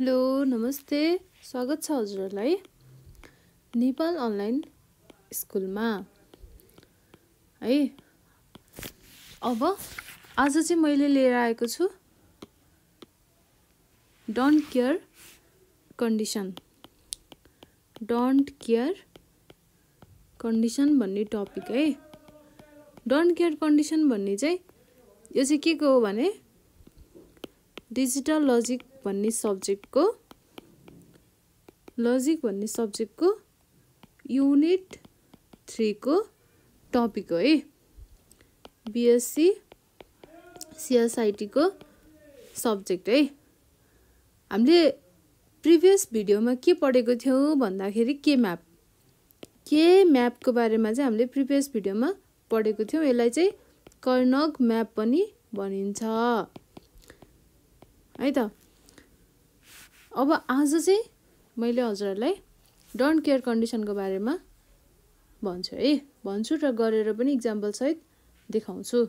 Hello नमस्ते स्वागत छ हजुरहरूलाई नेपाल अनलाइन स्कुलमा है अब आज चाहिँ मैले लिएर आएको छु don't care condition don't care condition भन्ने टपिक है डोन्ट केयर कन्डिसन भन्ने चाहिँ यो चाहिँ के को हो भने डिजिटल लजिक भन्ने सब्जेक्टको लजिक भन्ने सब्जेक्टको युनिट थ्रीको टपिक हो है बिएससी सिएसआइटीको सब्जेक्ट है हामीले प्रिभियस भिडियोमा के पढेको थियौँ भन्दाखेरि के म्याप के म्यापको बारेमा चाहिँ हामीले प्रिभियस भिडियोमा पढेको थियौँ यसलाई चाहिँ कर्णक म्याप पनि भनिन्छ है त अब आज चाहिँ मैले हजुरहरूलाई डन्ट केयर कन्डिसनको बारेमा भन्छु है भन्छु र गरेर पनि इक्जाम्पलसहित देखाउँछु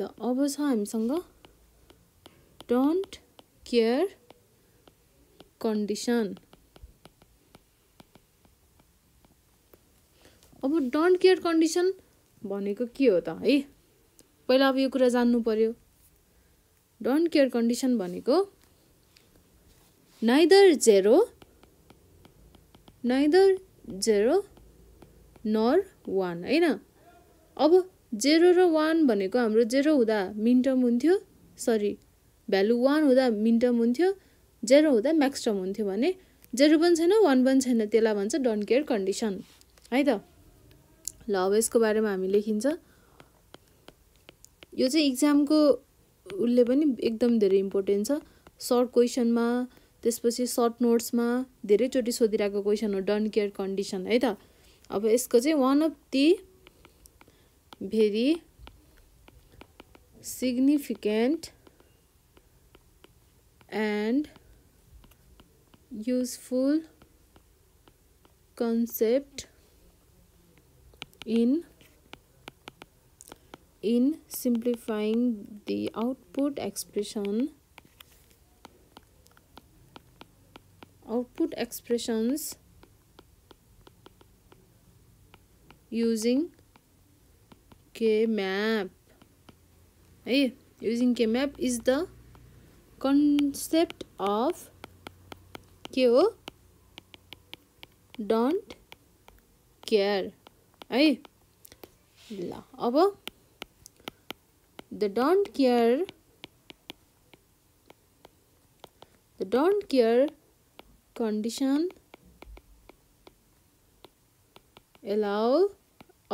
ल अब छ हामीसँग डन्ट केयर कन्डिसन अब डन्ट केयर कन्डिसन भनेको के हो त है पहिला अब यो कुरा जान्नु पऱ्यो डन्ट केयर कन्डिसन भनेको neither zero neither zero nor one होइन अब जेरो र वान भनेको हाम्रो जेरो हुँदा मिनटर्म हुन्थ्यो सरी भ्यालु वान हुँदा मिन्टम हुन्थ्यो जेरो हुँदा म्याक्सटर्म हुन्थ्यो भने जेरो पनि छैन वान पनि छैन त्यसलाई भन्छ डन्ट केयर कन्डिसन है त ल अब यसको बारेमा हामी लेखिन्छ यो चाहिँ इक्जामको उसले पनि एकदम धेरै इम्पोर्टेन्ट छ सर्ट क्वेसनमा त्यसपछि सर्ट नोट्समा धेरैचोटि सोधिरहेको क्वेसन हो डन केयर कन्डिसन है त अब यसको चाहिँ one of the very significant and useful concept in in simplifying the output expression output expressions using K-map. Hey, using K-map is the concept of Q don't care. Hey, la. अब they don't care the don't care condition allow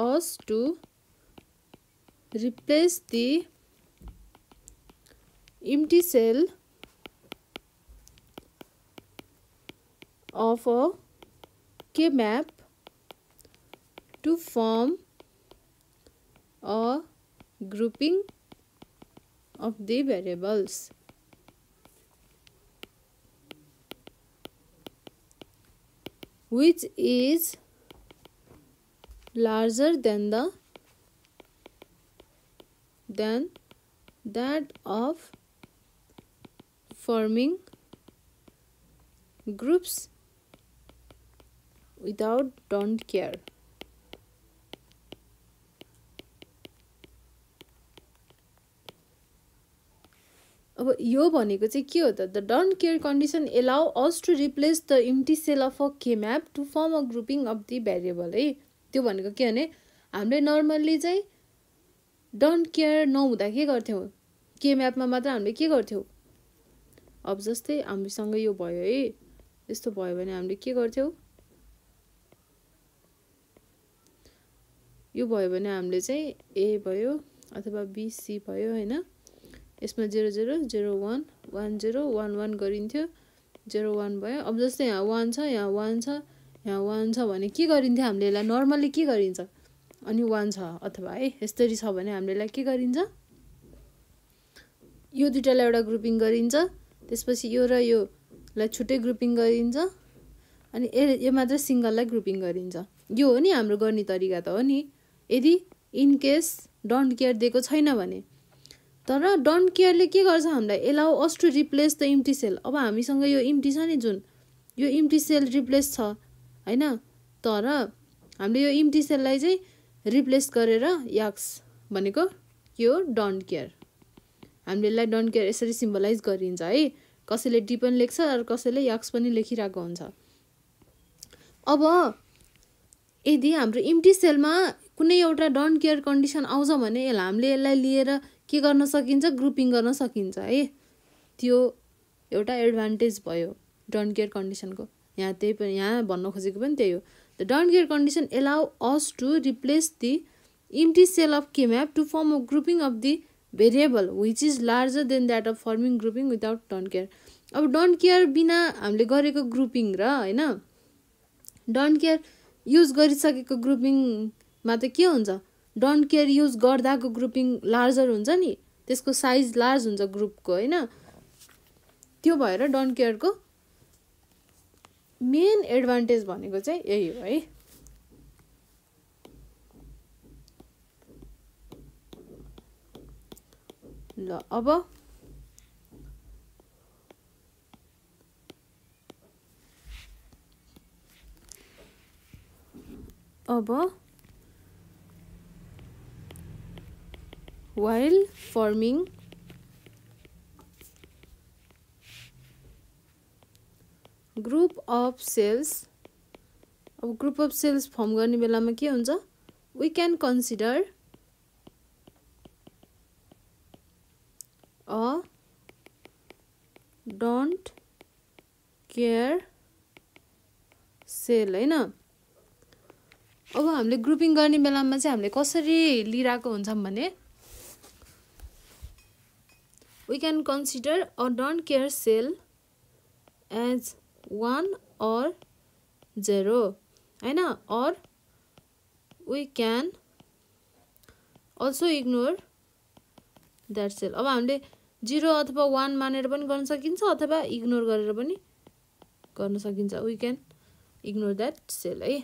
us to replace the empty cell of a k map to form a grouping of the variables. which is larger than the than that of forming groups without don't care अब यो भनेको चाहिँ के हो त the don't care condition allow us to replace the empty cell of a K map to form a grouping of the variable है त्यो भनेको के भने हामीले नर्मल्ली चाहिँ डन्ट केयर नहुँदा के गर्थ्यौँ के म्यापमा मात्र हामीले के गर्थ्यौँ अब जस्तै हामीसँग यो भयो है यस्तो भयो भने हामीले के गर्थ्यौँ यो भयो भने हामीले चाहिँ ए भयो अथवा बिसी भयो होइन यसमा zero zero zero one one zero one one गरिन्थ्यो जेरो वान भयो अब जस्तै यहाँ वान छ यहाँ वान छ यहाँ वान छ भने के गरिन्थ्यो हामीले यसलाई नर्मल्ली के गरिन्छ अनि वान छ अथवा है यस्तरी छ भने हामीले यसलाई के गरिन्छ यो दुइटालाई एउटा ग्रुपिङ गरिन्छ त्यसपछि यो र योलाई छुट्टै ग्रुपिङ गरिन्छ अनि ए यो मात्र सिङ्गललाई ग्रुपिङ गरिन्छ यो हो नि हाम्रो गर्ने तरिका त हो नि यदि इन केस डन्ट केयर दिएको छैन भने तर डन केयरले के गर्छ हामीलाई allow us to replace the empty cell अब हामीसँग यो इम्टी छ नि जुन यो इम्टी सेल रिप्लेस छ होइन तर हामीले यो इम्टी सेललाई चाहिँ रिप्लेस गरेर याक्स भनेको के हो डन केयर हामीले यसलाई डन केयर यसरी सिम्बलाइज गरिन्छ है कसैले डी पनि लेख्छ र कसैले याक्स पनि लेखिरहेको हुन्छ अब यदि हाम्रो इम्टी सेलमा कुनै एउटा डन केयर कन्डिसन आउँछ भने यसलाई हामीले यसलाई लिएर के गर्न सकिन्छ ग्रुपिङ गर्न सकिन्छ है त्यो एउटा एडभान्टेज भयो डन्ट केयर कन्डिसनको यहाँ त्यही पनि यहाँ भन्न खोजेको पनि त्यही हो the don't care condition allow us to replace the empty cell of K map to form a grouping of the variable which is larger than that of forming grouping without don't care अब don't care बिना हामीले गरेको grouping र होइन don't care use गरिसकेको ग्रुपिङमा त के हुन्छ डन्ट केयर युज गर्दाको ग्रुपिङ लार्जर हुन्छ नि त्यसको साइज लार्ज हुन्छ ग्रुपको होइन त्यो भएर डन्ट केयरको मेन एडभान्टेज भनेको चाहिँ यही हो है ल अब अब while forming group of cells अब ग्रुप अफ सेल्स फर्म गर्ने बेलामा के हुन्छ we can consider a don't care cell होइन अब हामीले ग्रुपिङ गर्ने बेलामा चाहिँ हामीले कसरी लिइरहेको हुन्छौँ भने we can consider a don't care cell as one or zero होइन or we can also ignore that cell अब हामीले जिरो अथवा वान मानेर पनि गर्न सकिन्छ अथवा इग्नोर गरेर पनि गर्न सकिन्छ we can ignore that cell है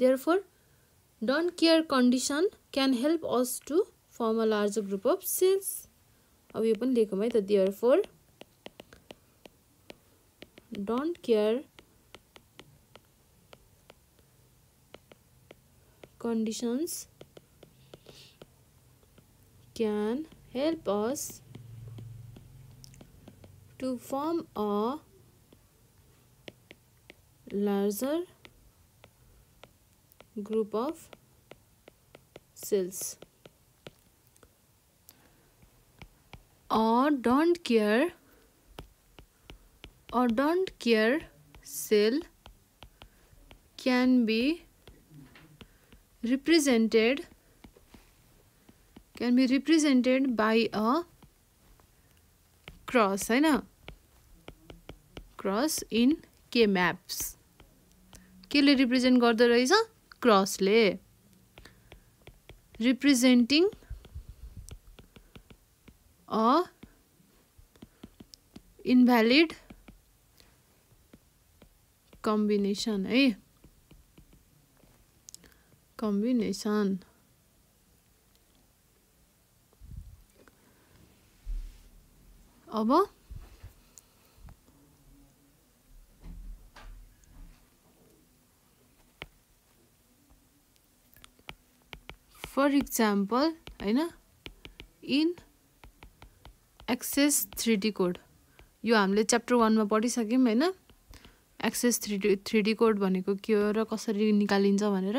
therefore don't care condition can help us to form a larger group of cells अभी अपन देखो मैं तो there don't care conditions can help us to form a larger group of cells. और don't care और don't care cell can be represented can be represented by a cross है ना cross in के मैप्स के लिए represent करद cross representing a invalid combination है combination अब फर इक्जाम्पल होइन in excess three D code यो हामीले च्याप्टर वानमा पढिसक्यौँ होइन excess three D three D code भनेको के हो र कसरी निकालिन्छ भनेर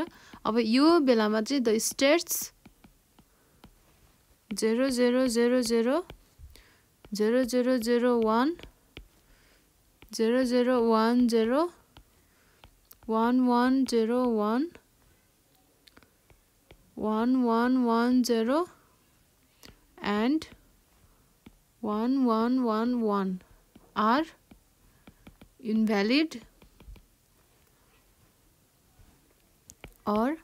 अब यो बेलामा चाहिँ the states zero zero zero zero zero zero zero one zero zero one zero one one zero one one one one zero and one one one one are invalid or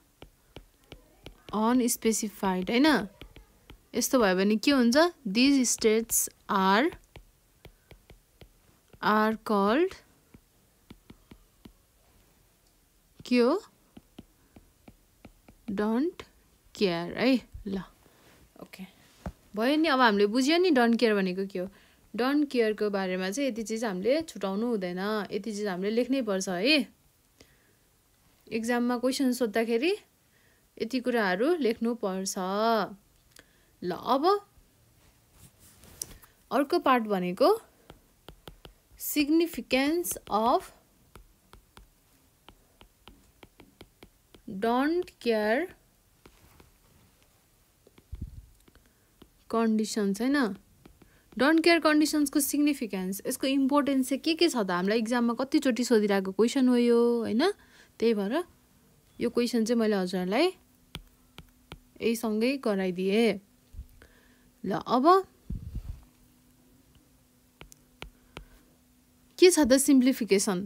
unspecified होइन यस्तो भयो भने के हुन्छ these states are are called के हो don't care है ल ओके भयो नि अब हामीले बुझ्यो नि डन्ट केयर भनेको के हो डन्ट केयरको बारेमा चाहिँ यति चिज हामीले छुटाउनु हुँदैन यति चिज हामीले लेख्नै पर्छ है एक्जाममा क्वेसन सोद्धाखेरि यति कुराहरू लेख्नुपर्छ ल अब अर्को पार्ट भनेको significance of don't care conditions होइन डन्ट केयर कन्डिसन्सको सिग्निफिकेन्स यसको इम्पोर्टेन्स चाहिँ के के छ त हामीलाई इक्जाममा कतिचोटि सोधिरहेको क्वेसन हो यो होइन त्यही भएर यो क्वेसन चाहिँ मैले हजुरहरूलाई यहीसँगै गराइदिएँ ल अब के छ त सिम्प्लिफिकेसन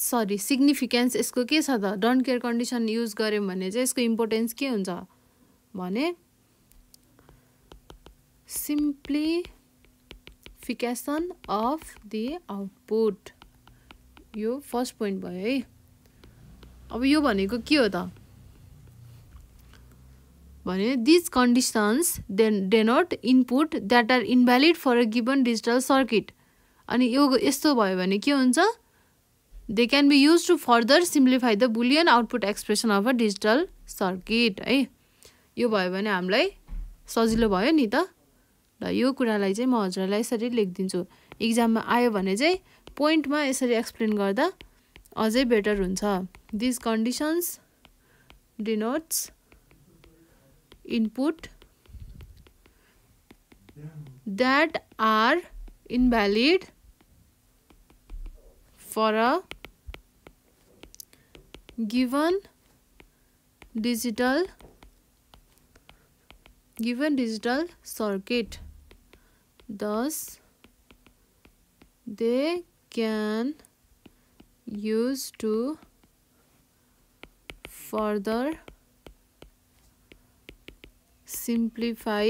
सरी सिग्निफिकेन्स यसको के छ त डन्ट केयर कन्डिसन युज गऱ्यौँ भने चाहिँ यसको इम्पोर्टेन्स के हुन्छ भने सिम्प्लिफिकेसन अफ दि आउटपुट यो फर्स्ट पोइन्ट भयो है अब यो भनेको के हो त भने these conditions then denote input that are invalid for a given digital circuit अनि यो यस्तो भयो भने के हुन्छ they can be use to further simplify the Boolean output expression of a digital circuit है यो भयो भने हामीलाई सजिलो भयो नि त ल यो कुरालाई चाहिँ म हजुरहरूलाई यसरी लेखिदिन्छु इक्जाममा आयो भने चाहिँ पोइन्टमा यसरी एक्सप्लेन गर्दा अझै बेटर हुन्छ this conditions denotes input that are invalid for a given digital given digital circuit Thus, they can use to further simplify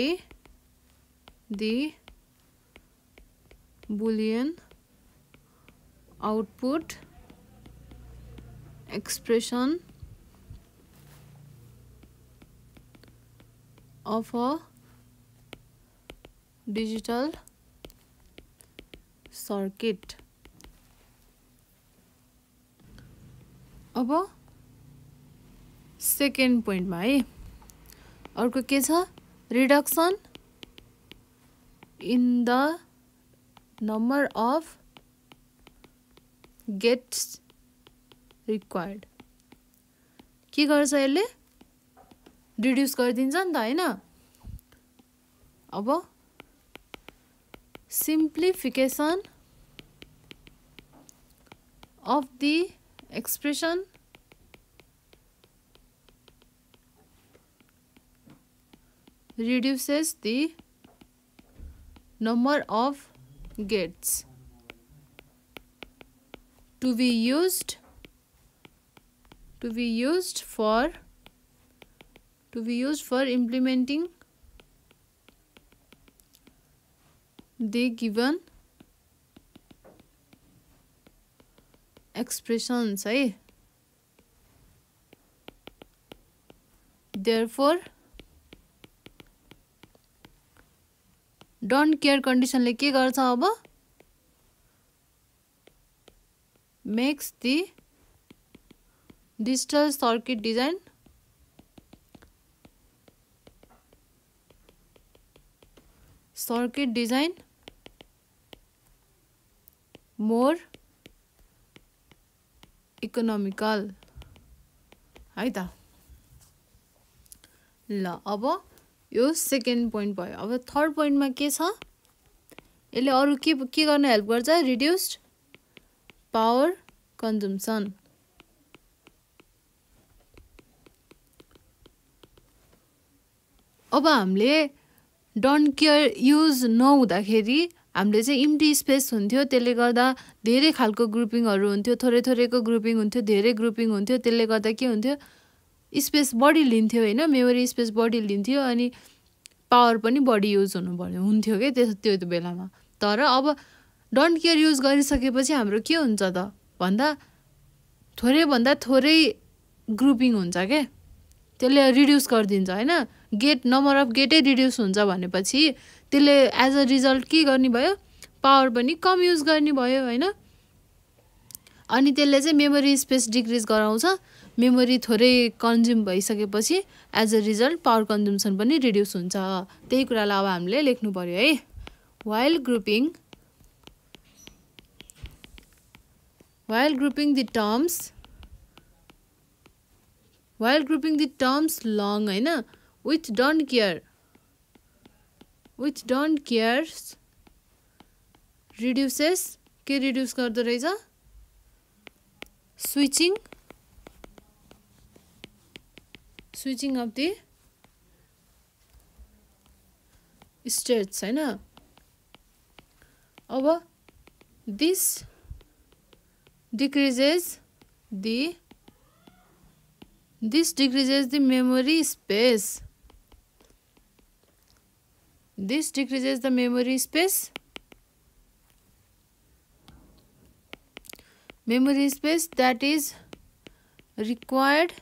the boolean output expression of a digital circuit अब second पोइन्टमा है अर्को के छ reduction in the number of gates required के गर्छ यसले reduce गरिदिन्छ नि त होइन अब simplification of the expression reduces the number of gates to be used to be used for to be used for implementing the given expressions है therefore don't care कन्डिसनले के गर्छ अब makes the digital circuit design circuit design more economical है त ल अब यो सेकेन्ड पोइन्ट भयो अब थर्ड पोइन्टमा के छ यसले अरू के के गर्न हेल्प गर्छ रिड्युस्ड पावर कन्जुम्सन अब हामीले डन्ट केयर युज नहुँदाखेरि हामीले चाहिँ इम्टी स्पेस हुन्थ्यो त्यसले गर्दा धेरै खालको ग्रुपिङहरू हुन्थ्यो थोरै थोरैको ग्रुपिङ हुन्थ्यो धेरै ग्रुपिङ हुन्थ्यो त्यसले गर्दा के हुन्थ्यो स्पेस बढी लिन्थ्यो होइन मेमोरी स्पेस बढी लिन्थ्यो अनि पावर पनि बढी युज हुनु पर्ने हुन्थ्यो क्या त्यस त्यो बेलामा तर अब डन्ट केयर युज गरिसकेपछि हाम्रो के हुन्छ त भन्दा थोरैभन्दा थोरै ग्रुपिङ हुन्छ क्या त्यसले रिड्युस गरिदिन्छ होइन गेट नम्बर अफ गेटै रिड्युस हुन्छ भनेपछि त्यसले एज अ रिजल्ट के गर्ने भयो पावर पनि कम युज गर्ने भयो होइन अनि त्यसले चाहिँ मेमोरी स्पेस डिक्रिज गराउँछ मेमोरी थोरै कन्ज्युम भइसकेपछि as a result power consumption पनि रिड्युस हुन्छ त्यही कुरालाई अब हामीले लेख्नु पऱ्यो है while grouping while grouping the terms while grouping the terms long होइन with don't care with don't cares reduces के रिड्युस गर्दो रहेछ switching switching of the states होइन अब this decreases the this decreases the memory space This decreases the memory space. Memory space that is required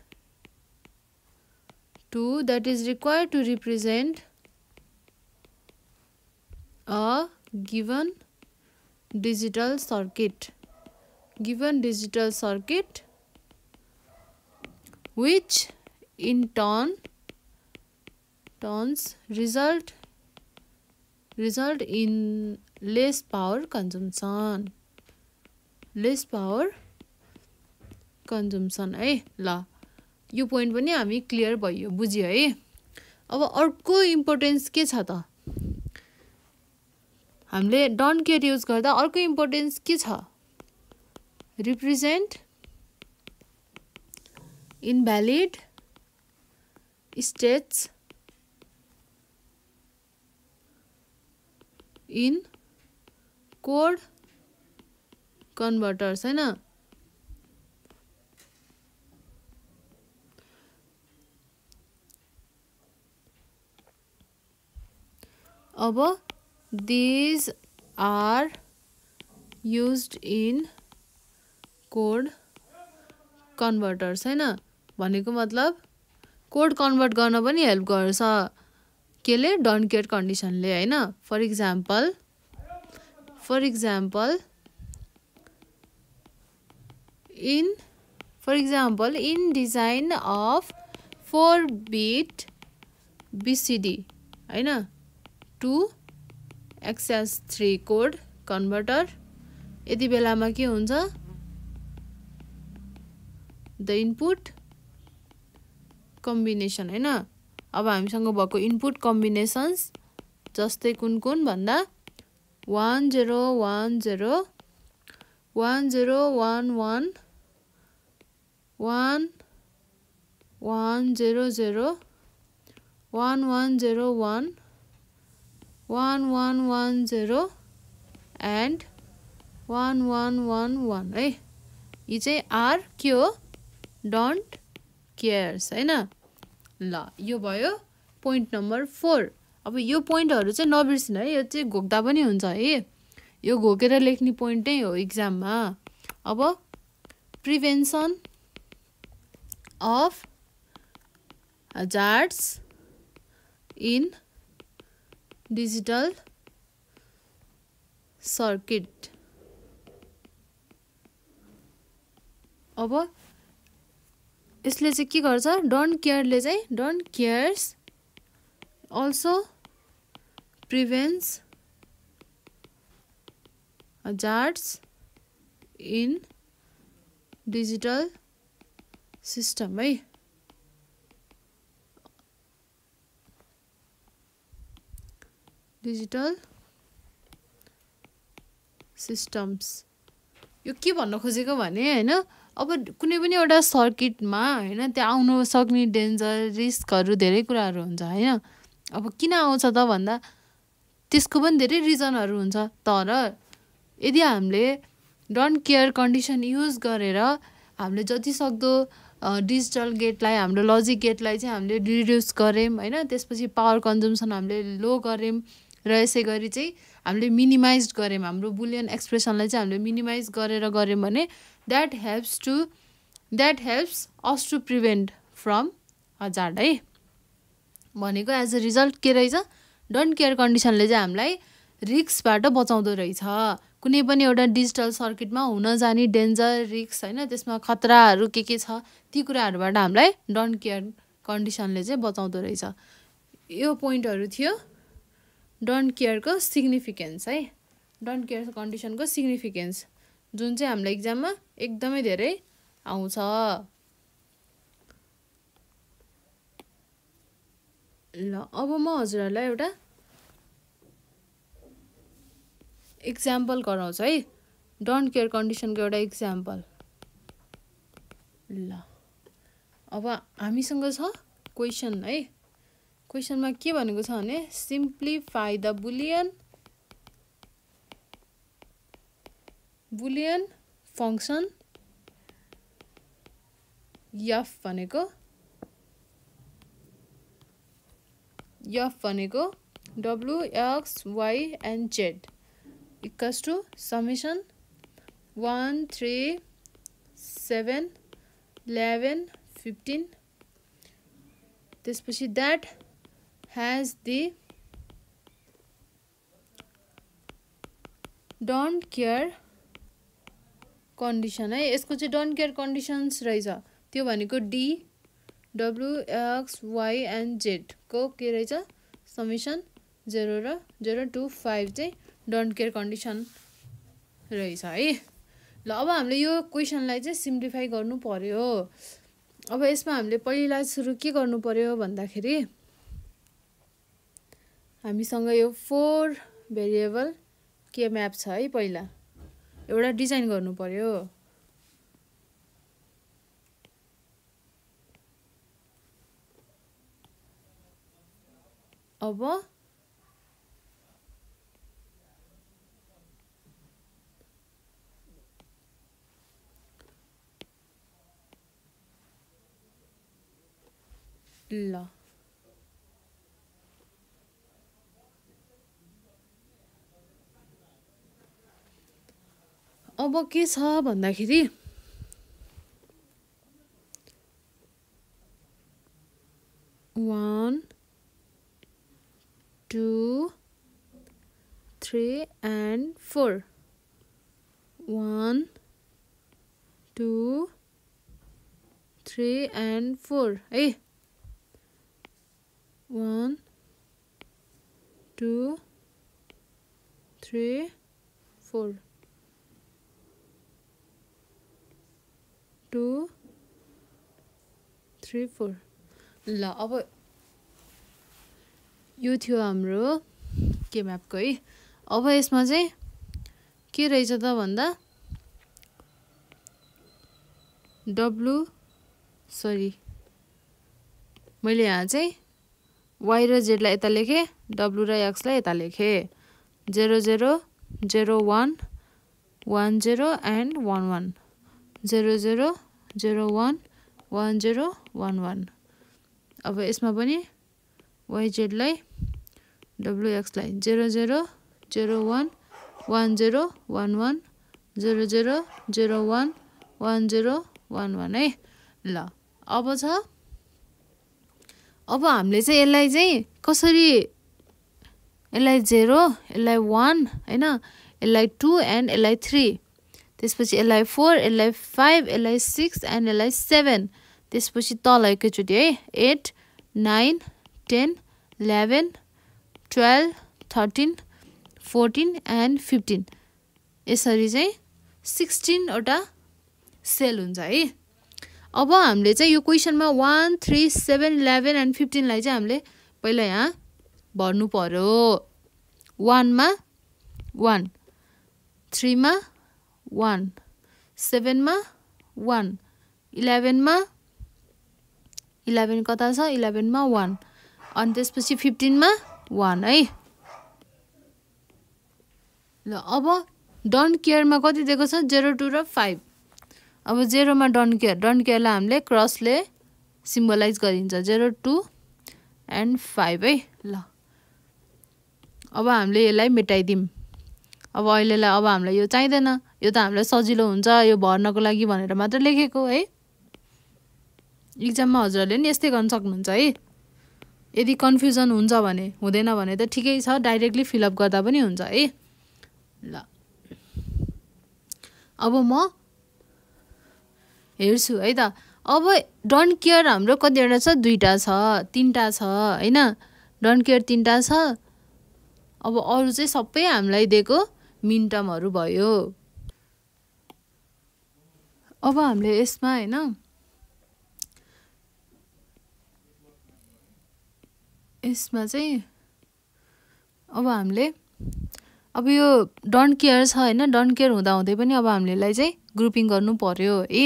to that is required to represent a given digital circuit given digital circuit which in turn turns result result in less power consumption less power consumption है eh? ल यो point पनि हामी clear भयो बुझ्यो है eh? अब अर्को इम्पोर्टेन्स के छ त हामीले डन्ट केयर युज गर्दा अर्को इम्पोर्टेन्स के छ represent invalid states in code converters होइन अब these are use in code converters होइन भनेको मतलब कोड कन्भर्ट गर्न पनि हेल्प गर्छ केले डन कन्डिसनले होइन for example for example in for example in design of four bit BCD होइन to excess three code converter यति बेलामा के हुन्छ द इनपुट कम्बिनेसन होइन अब हामीसँग भएको इनपुट कम्बिनेसन्स जस्तै कुन कुन भन्दा one zero one zero one zero one one one one zero zero one one zero one one one one zero and one one one one है यी चाहिँ आर के हो डोन्ट केयर्स होइन ल यो भयो पोइन्ट नम्बर फोर अब यो पोइन्टहरू चाहिँ नबिर्सिन है यो चाहिँ घोक्दा पनि हुन्छ है यो घोकेर लेख्ने पोइन्ट नै हो इक्जाममा अब prevention of hazards in digital circuit अब यसले चाहिँ के गर्छ डोन्ट केयरले चाहिँ don't cares also prevents hazards in digital system है डिजिटल सिस्टम्स यो के भन्न खोजेको भने होइन अब कुनै पनि एउटा सर्किटमा होइन त्यहाँ आउनु सक्ने डेन्जर रिस्कहरू धेरै कुराहरू हुन्छ होइन अब किन आउँछ त भन्दा त्यसको पनि धेरै रिजनहरू हुन्छ तर यदि हामीले डन्ट केयर कन्डिसन युज गरेर हामीले जति सक्दो डिजिटल गेटलाई हाम्रो लजिक गेटलाई चाहिँ हामीले रिड्युस गऱ्यौँ होइन त्यसपछि पावर कन्जम्सन हामीले लो गऱ्यौँ र यसै गरी चाहिँ हामीले मिनिमाइज गऱ्यौँ हाम्रो बुलियन एक्सप्रेसनलाई चाहिँ हामीले मिनिमाइज गरेर गऱ्यौँ भने that helps to that helps us to prevent from hazard है भनेको एज अ रिजल्ट के रहेछ डन्ट केयर कन्डिसनले चाहिँ हामीलाई रिक्सबाट बचाउँदो रहेछ कुनै पनि एउटा डिजिटल सर्किटमा हुन जाने डेन्जर रिक्स होइन त्यसमा खतराहरू के के छ ती कुराहरूबाट हामीलाई डन्ट केयर कन्डिसनले चाहिँ बचाउँदो रहेछ यो पोइन्टहरू थियो डन्ट केयरको सिग्निफिकेन्स है डन्ट केयर कन्डिसनको सिग्निफिकेन्स जुन चाहिँ हामीलाई इक्जाममा एकदमै धेरै आउँछ ल अब म हजुरहरूलाई एउटा इक्जाम्पल गराउँछु है डन्ट केयर कन्डिसनको एउटा इक्जाम्पल ल अब हामीसँग छ क्वेसन है क्वेसनमा के भनेको छ भने simplify the Boolean Boolean function F भनेको यफ भनेको WX Y and Z equals to summation one three eleven fifteen ते तो त्यसपछि that has the don't care condition है यसको चाहिँ डन्ट केयर कन्डिसन्स रहेछ त्यो भनेको डी डब्लुएक्स वाइ एन्ड जेडको के रहेछ समिसन जेरो र जेरो टू फाइभ चाहिँ डन्ट केयर कन्डिसन रहेछ है ल अब हामीले यो क्वेसनलाई चाहिँ सिम्प्लिफाई गर्नु पऱ्यो अब यसमा हामीले पहिला सुरु के गर्नु पऱ्यो भन्दाखेरि हामीसँग यो फोर भेरिएबल के म्याप छ है पहिला एउटा डिजाइन गर्नु पर्यो अब ल अब के छ भन्दाखेरि one two three and four one two three and four है one two three four two three four ल अब यो थियो हाम्रो के म्यापको है अब यसमा चाहिँ के रहेछ त भन्दा डब्लु सरी मैले यहाँ चाहिँ वाइ र जेडलाई यता लेखेँ डब्लु र एक्सलाई यता लेखेँ zero zero zero one one zero and one one zero zero zero one one zero one one अब यसमा पनि वाइजेडलाई डब्लुएक्सलाई zero zero zero one one zero one one zero zero zero one one zero one one है ल अब छ अब हामीले चाहिँ यसलाई चाहिँ कसरी यसलाई जेरो यसलाई वान होइन यसलाई टू एन्ड यसलाई थ्री त्यसपछि यसलाई फोर यसलाई फाइभ यसलाई सिक्स एन्ड यसलाई सेभेन त्यसपछि तल एकैचोटि है eight nine ten eleven twelve thirteen fourteen and fifteen यसरी चाहिँ सिक्सटिनवटा सेल हुन्छ है अब हामीले चाहिँ यो क्वेसनमा one three seven eleven and फिफ्टिनलाई चाहिँ हामीले पहिला यहाँ भर्नु पऱ्यो वानमा वान थ्रीमा वान सेभेनमा वान इलेभेनमा इलेभेन कता छ इलेभेनमा वान अनि त्यसपछि फिफ्टिनमा वान है ल अब डन केयरमा कति दिएको छ जेरो टू र फाइभ अब जेरोमा डन केयर डन केयरलाई हामीले क्रसले सिम्बलाइज गरिन्छ जेरो टू एन्ड फाइभ है ल अब हामीले यसलाई मेटाइदिउँ अब अहिलेलाई अब हामीलाई यो चाहिँदैन यो त हामीलाई सजिलो हुन्छ यो भर्नको लागि भनेर मात्र लेखेको है इक्जाममा हजुरहरूले नि यस्तै गर्न सक्नुहुन्छ है यदि कन्फ्युजन हुन्छ भने हुँदैन भने त ठिकै छ डाइरेक्टली फिलअप गर्दा पनि हुन्छ है ल अब म हेर्छु है त अब डन्ट केयर हाम्रो कतिवटा छ दुईवटा छ तिनवटा छ होइन डन्ट केयर तिनवटा छ अब अरू चाहिँ सबै हामीलाई दिएको मिनटमहरू भयो अब हामीले यसमा होइन यसमा चाहिँ अब हामीले अब यो डन्ट केयर छ होइन डन्ट केयर हुँदाहुँदै पनि अब हामीलेलाई चाहिँ ग्रुपिङ गर्नु पर्यो ए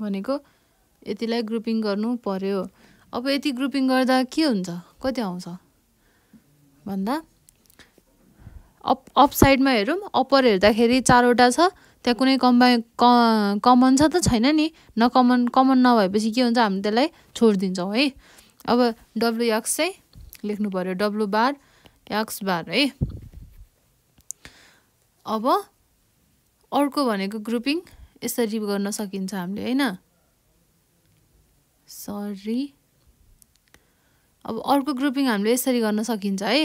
भनेको यतिलाई ग्रुपिङ गर्नु पर्यो अब यति ग्रुपिङ गर्दा के हुन्छ कति आउँछ भन्दा अप अप साइडमा हेरौँ अप्पर हेर्दाखेरि चारवटा छ त्यहाँ कुनै कम्बाइ कमन छ त छैन नि न कमन कमन नभएपछि के हुन्छ हामी त्यसलाई छोडिदिन्छौँ है अब डब्लु एक्स चाहिँ लेख्नु पऱ्यो डब्लु बार एक्स बार है अब अर्को भनेको ग्रुपिङ यसरी गर्न सकिन्छ हामीले होइन सरी अब अर्को ग्रुपिङ हामीले यसरी गर्न सकिन्छ है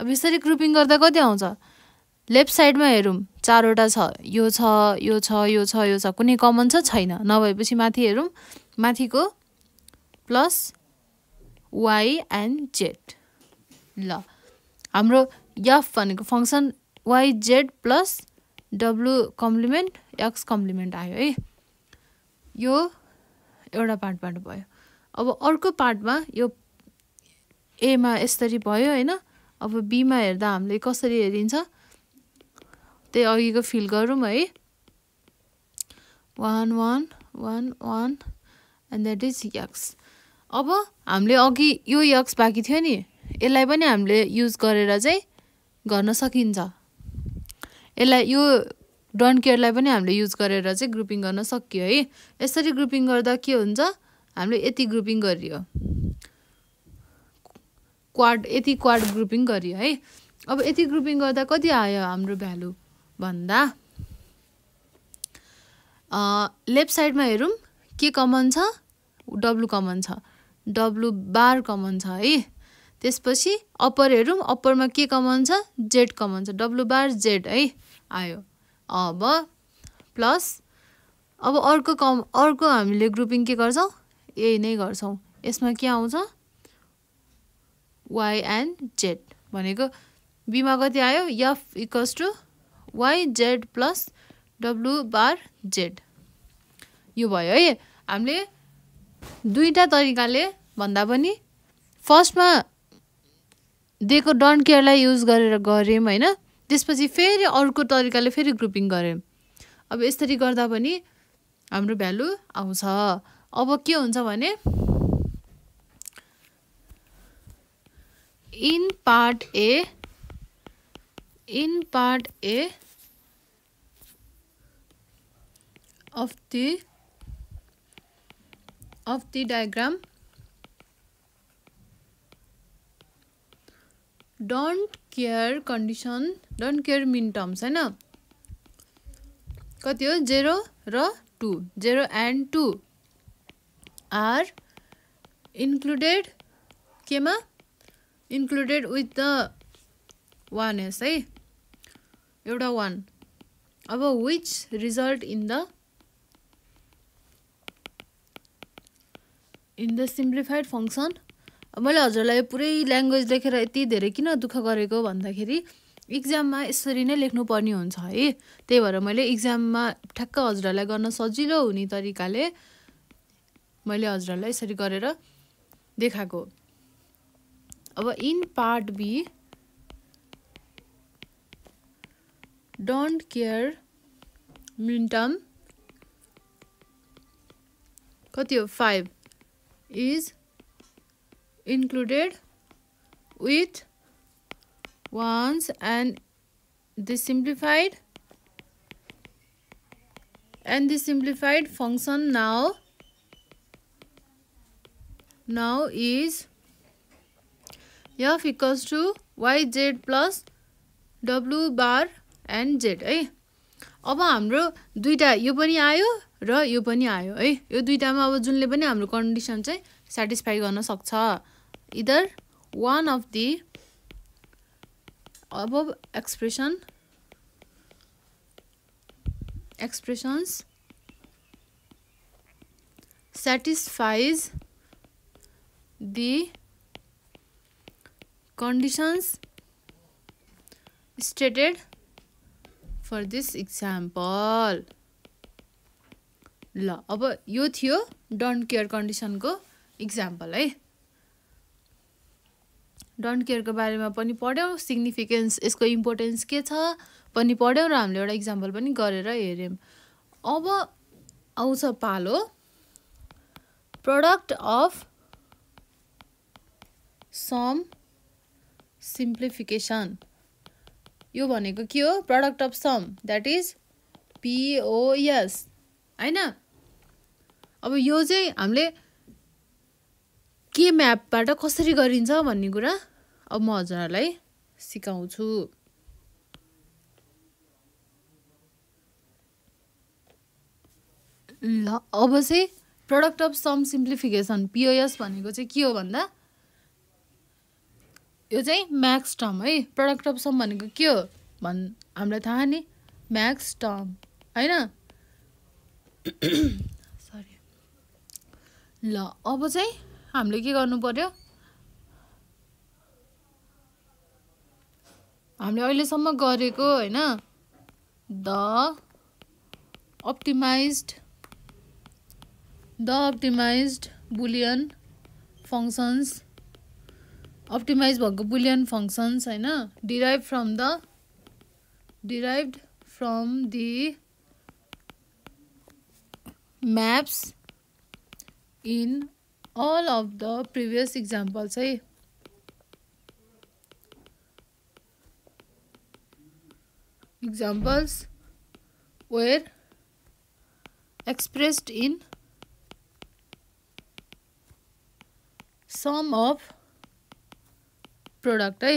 अब यसरी ग्रुपिङ गर्दा कति आउँछ लेफ्ट साइडमा हेरौँ चारवटा छ यो छ यो छ यो छ यो छ कुनै कमन छ छैन नभएपछि माथि हेरौँ माथिको प्लस वाइ एन्ड जेड ल हाम्रो यफ भनेको function Y Z plus W complement X complement आयो है यो एउटा पार्टबाट भयो अब अर्को पार्टमा यो एमा यसरी भयो होइन अब बीमा हेर्दा हामीले कसरी हेरिन्छ त्यही अघिको फिल गरौँ है one one one one and that is X अब हामीले अघि यो यक्स बाँकी थियो नि यसलाई पनि हामीले युज गरेर चाहिँ गर्न सकिन्छ यसलाई यो डन केयरलाई पनि हामीले युज गरेर चाहिँ ग्रुपिङ गर्न सकियो है यसरी ग्रुपिङ गर्दा के हुन्छ हामीले यति ग्रुपिङ गरियो क्वाड यति क्वाड ग्रुपिङ गरियो है अब यति ग्रुपिङ गर्दा कति आयो हाम्रो भ्यालु भन्दा लेफ्ट साइडमा हेरौँ के कमन छ डब्लु कमन छ डब्लु बार कमन छ है त्यसपछि अप्पर हेरौँ अप्परमा के कमन छ जेड कमन छ डब्लु बार जेड है आयो अब प्लस अब अर्को कम अर्को हामीले ग्रुपिङ के गर्छौँ यही नै गर्छौँ यसमा के आउँछ वाइ एन्ड जेड भनेको बीमा कति आयो F equals to Y Z plus W bar Z यो भयो है हामीले दुईवटा तरिकाले भन्दा पनि फर्स्टमा दिएको डन केयरलाई युज गरेर गऱ्यौँ होइन त्यसपछि फेरि अर्को तरिकाले फेरि ग्रुपिङ गऱ्यौँ अब यसरी गर्दा पनि हाम्रो भ्यालु आउँछ अब के हुन्छ भने in part A in part A of the of the diagram don't care condition don't care min terms होइन कति हो जेरो र two zero and two are included केमा included with the ones है एउटा वान अब which result in the in the simplified function मैले हजुरलाई पुरै ल्याङ्ग्वेज लेखेर यति धेरै किन दुःख गरेको भन्दाखेरि इक्जाममा यसरी नै लेख्नुपर्ने हुन्छ है त्यही भएर मैले इक्जाममा ठ्याक्क हजुरहरूलाई गर्न सजिलो हुने तरिकाले मैले हजुरहरूलाई यसरी गरेर देखाएको अब in part B don't care mean term कति हो included is included with ones and this simplified and the simplified function now now is F equals to YZ plus W bar and Z है अब हाम्रो दुईवटा यो पनि आयो र यो पनि आयो है यो दुइटामा अब जुनले पनि हाम्रो कन्डिसन चाहिँ सेटिस्फाई गर्न सक्छ इदर वान अफ दि अब expression expressions satisfies the conditions stated for this example ल अब यो थियो डन्ट केयर कन्डिसनको इक्जाम्पल है डन्ट केयरको बारेमा पनि पढ्यौँ सिग्निफिकेन्स यसको इम्पोर्टेन्स के छ पनि पढ्यौँ र हामीले एउटा इक्जाम्पल पनि गरेर हेऱ्यौँ अब आउँछ पालो प्रडक्ट अफ सम सिम्प्लिफिकेसन यो भनेको के हो product of sum that is POS होइन अब यो चाहिँ हामीले के म्यापबाट कसरी गरिन्छ भन्ने कुरा अब म हजुरहरूलाई सिकाउँछु ल अब चाहिँ product of sum simplification POS भनेको चाहिँ के हो भन्दा यो चाहिँ म्याक्स टर्म है प्रडक्ट अफ सम भनेको के हो भन् हामीलाई थाहा नि म्याक्स टर्म होइन सरी ल अब चाहिँ हामीले के गर्नु पऱ्यो हामीले अहिलेसम्म गरेको होइन the optimize the optimize Boolean functions optimize Boolean functions है derive from the derive from the maps in all of the previous examples high examples were expressed in sum of product है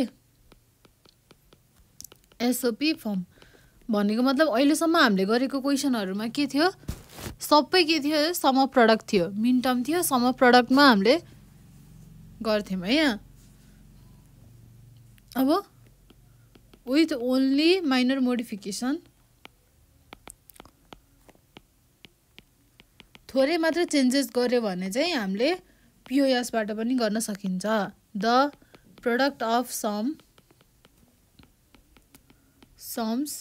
एसओपी फर्म भनेको मतलब अहिलेसम्म हामीले गरेको क्वेसनहरूमा के थियो सबै के थियो सम प्रडक्ट थियो मिन टर्म थियो सम प्रडक्टमा हामीले गर्थ्यौँ है यहाँ अब विथ ओन्ली माइनर मोडिफिकेसन थोरै मात्र चेन्जेस गऱ्यो भने चाहिँ हामीले पिओएसबाट पनि गर्न सकिन्छ the product of some sums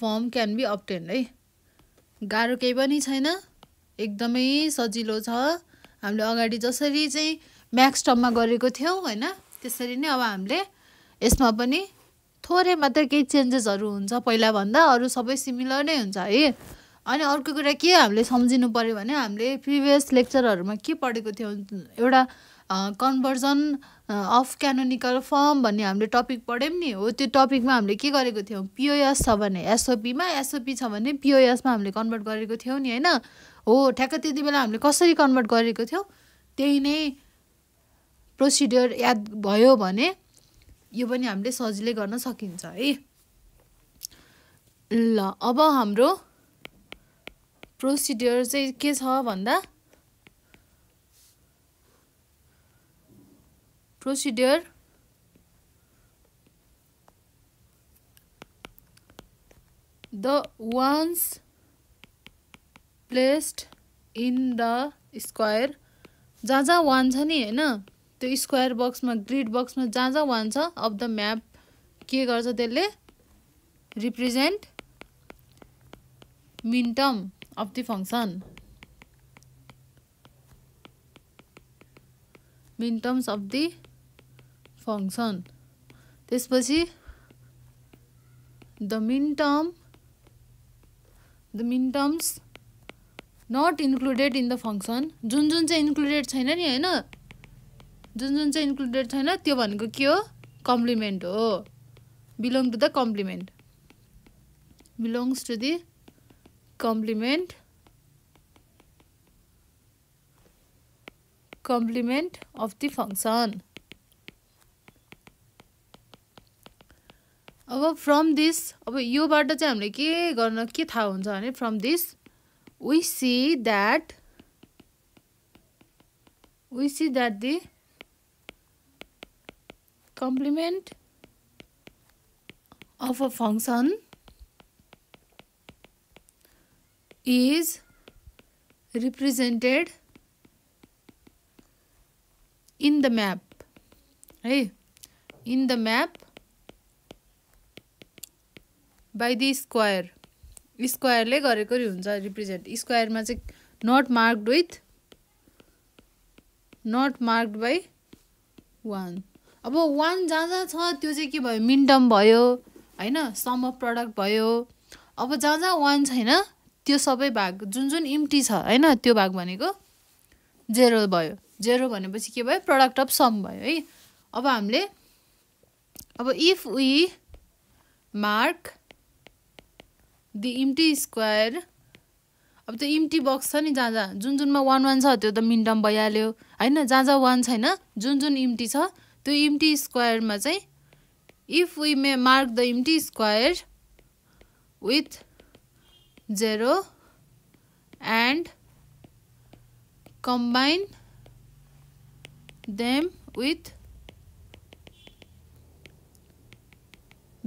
form can be obtained है गाह्रो केही पनि छैन एकदमै सजिलो छ हामीले अगाडि जसरी चाहिँ म्याक्स टपमा गरेको थियौँ होइन त्यसरी नै अब हामीले यसमा पनि थोरै मात्र केही चेन्जेसहरू हुन्छ पहिलाभन्दा अरू सबै सिमिलर नै हुन्छ है अनि अर्को कुरा के हामीले सम्झिनु पऱ्यो भने हामीले प्रिभियस लेक्चरहरूमा के पढेको थियौँ एउटा कन्भर्जन अफ क्यानोनिकल फर्म भन्ने हामीले टपिक पढ्यौँ नि हो त्यो टपिकमा हामीले के गरेको थियौँ पिओएस छ भने एसओपीमा एसओपी छ भने पिओएसमा हामीले कन्भर्ट गरेको थियौँ नि होइन हो ठ्याक्क त्यति बेला हामीले कसरी कन्भर्ट गरेको थियौँ त्यही नै प्रोसिडियर याद भयो भने यो पनि हामीले सजिलै गर्न सकिन्छ है ल अब हाम्रो प्रोसिडियर चाहिँ के छ भन्दा procedure the ones placed in the square जहाँ जहाँ वान छ नि होइन त्यो स्क्वायर बक्समा ग्रिड बक्समा जहाँ जहाँ वान छ अफ द म्याप के गर्छ त्यसले represent min of the function min of the function त्यसपछि the min term the min terms not included in the function जुन जुन चाहिँ इन्क्लुडेड छैन नि होइन जुन जुन चाहिँ इन्क्लुडेड छैन त्यो भनेको के हो कम्प्लिमेन्ट हो belong to the complement belongs to the complement complement of the function अब फ्रम दिस अब योबाट चाहिँ हामीले के गर्न के थाहा हुन्छ भने from this we see that we see that the complement of a function is represented in the map है in the map by the square स्क्वायरले गरेको हुन्छ रिप्रेजेन्ट स्क्वायरमा चाहिँ not marked with not marked by one अब one जहाँ जहाँ छ त्यो चाहिँ के भयो मिन्टम भयो होइन सम अफ प्रडक्ट भयो अब जहाँ जहाँ वान छैन त्यो सबै भाग जुन जुन इम्टी छ होइन त्यो भाग भनेको जेरो भयो जेरो भनेपछि के भयो प्रडक्ट अफ सम भयो है अब हामीले अब if we mark the empty square अब त्यो इम्टी बक्स छ नि जहाँ जहाँ जुन जुनमा वान वान छ त्यो त मिनटम भइहाल्यो होइन जहाँ जहाँ वान छैन जुन जुन इम्टी छ त्यो इम्टी स्क्वायरमा चाहिँ if we may mark the empty square with zero and combine them with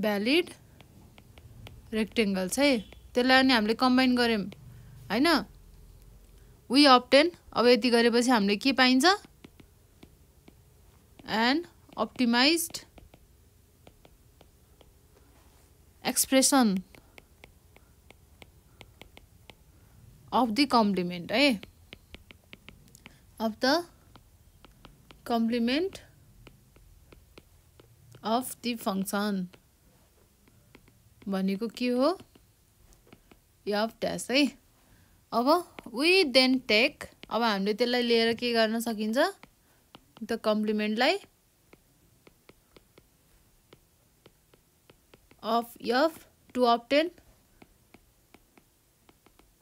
valid rectangle है त्यसलाई अनि हामीले कम्बाइन गऱ्यौँ होइन वी अप्टेन अब यति गरेपछि हामीले के पाइन्छ and optimize expression of the complement है of the complement of the function भनेको के हो यफ ड्यास है अब वी देन टेक अब हामीले त्यसलाई लिएर के गर्न सकिन्छ त कम्प्लिमेन्टलाई of F to obtain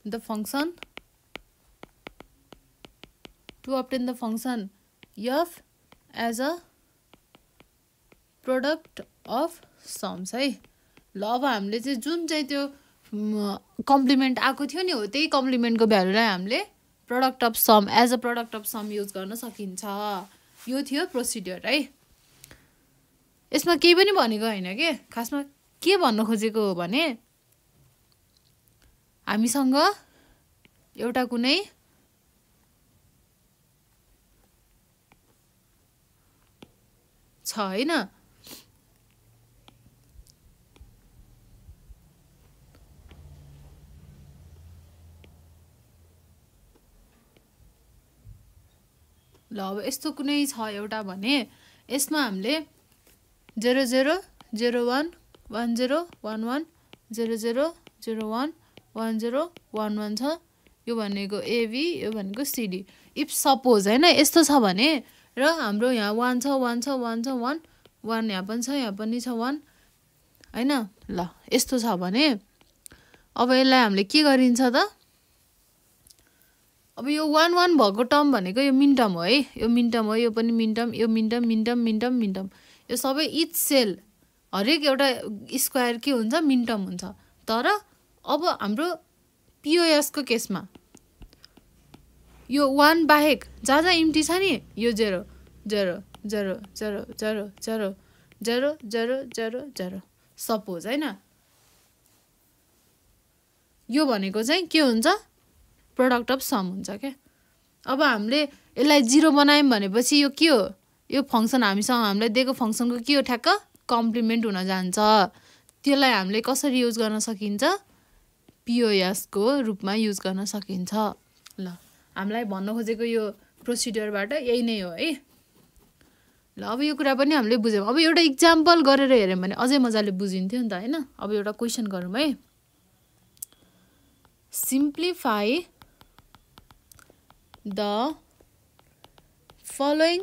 the function to obtain the function F as a product of sums है ल अब हामीले चाहिँ जुन चाहिँ त्यो कम्प्लिमेन्ट आएको थियो नि हो त्यही कम्प्लिमेन्टको भ्यालुलाई हामीले product of sum as a product of sum use गर्न सकिन्छ यो थियो प्रोसिडियर है यसमा केही पनि भनेको होइन कि खासमा के भन्न खोजेको हो भने हामीसँग एउटा कुनै छ होइन ल अब यस्तो कुनै छ एउटा भने यसमा हामीले zero zero zero one one zero one one zero zero zero one one zero one one छ यो भनेको एबी यो भनेको सिडी इफ सपोज होइन यस्तो छ भने र हाम्रो यहाँ वान छ वान छ वान छ वान वान यहाँ पनि छ यहाँ पनि छ वान होइन ल यस्तो छ भने अब यसलाई हामीले के गरिन्छ त अब यो वान वान भएको टर्म भनेको यो मिन्टम हो है यो मिन्टम हो यो पनि मिन्टम यो मिन्टम मिन्टम मिन्टम मिन्टम यो सबै इच सेल हरेक एउटा स्क्वायर के हुन्छ मिन्टम हुन्छ तर अब हाम्रो पिओएसको केसमा यो वान बाहेक जहाँ जहाँ इम्टी छ नि यो zero zero zero zero zero zero zero zero zero zero suppose होइन यो भनेको चाहिँ के हुन्छ प्रडक्ट अफ सम हुन्छ क्या अब हामीले यसलाई जिरो बनायौँ भनेपछि यो के हो यो फङ्सन हामीसँग हामीलाई दिएको फङ्सनको के हो ठ्याक्क कम्प्लिमेन्ट हुन जान्छ त्यसलाई हामीले कसरी युज गर्न सकिन्छ पिओएसको रूपमा युज गर्न सकिन्छ ल हामीलाई भन्न खोजेको यो प्रोसिडियरबाट यही नै हो है ल अब यो कुरा पनि हामीले बुझ्यौँ अब एउटा इक्जाम्पल गरेर हेऱ्यौँ भने अझै मजाले बुझिन्थ्यो नि त होइन अब एउटा क्वेसन गरौँ है simplify the following